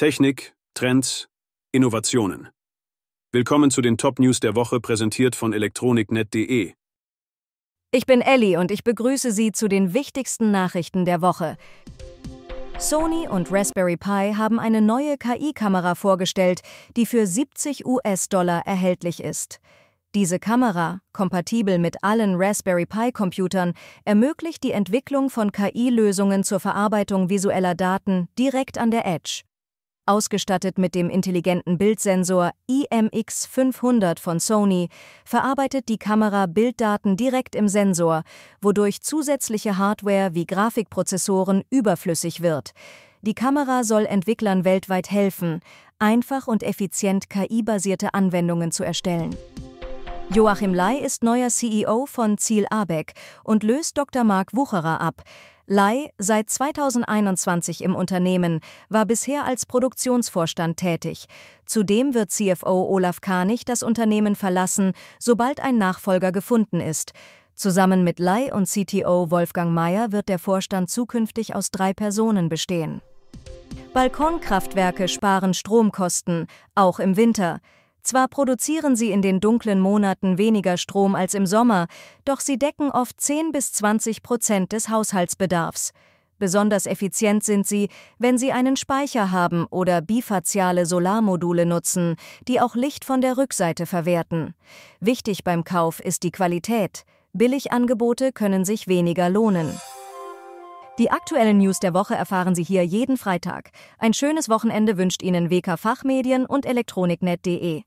Technik, Trends, Innovationen. Willkommen zu den Top-News der Woche, präsentiert von elektroniknet.de. Ich bin Ellie und ich begrüße Sie zu den wichtigsten Nachrichten der Woche. Sony und Raspberry Pi haben eine neue KI-Kamera vorgestellt, die für 70 US-Dollar erhältlich ist. Diese Kamera, kompatibel mit allen Raspberry Pi-Computern, ermöglicht die Entwicklung von KI-Lösungen zur Verarbeitung visueller Daten direkt an der Edge. Ausgestattet mit dem intelligenten Bildsensor IMX500 von Sony, verarbeitet die Kamera Bilddaten direkt im Sensor, wodurch zusätzliche Hardware wie Grafikprozessoren überflüssig wird. Die Kamera soll Entwicklern weltweit helfen, einfach und effizient KI-basierte Anwendungen zu erstellen. Joachim Lai ist neuer CEO von Ziel Abeck und löst Dr. Marc Wucherer ab. Lai, seit 2021 im Unternehmen, war bisher als Produktionsvorstand tätig. Zudem wird CFO Olaf Karnig das Unternehmen verlassen, sobald ein Nachfolger gefunden ist. Zusammen mit Lai und CTO Wolfgang Mayer wird der Vorstand zukünftig aus drei Personen bestehen. Balkonkraftwerke sparen Stromkosten, auch im Winter. Zwar produzieren sie in den dunklen Monaten weniger Strom als im Sommer, doch sie decken oft 10 bis 20 Prozent des Haushaltsbedarfs. Besonders effizient sind sie, wenn sie einen Speicher haben oder bifaziale Solarmodule nutzen, die auch Licht von der Rückseite verwerten. Wichtig beim Kauf ist die Qualität. Billigangebote können sich weniger lohnen. Die aktuellen News der Woche erfahren Sie hier jeden Freitag. Ein schönes Wochenende wünscht Ihnen WK Fachmedien und elektroniknet.de.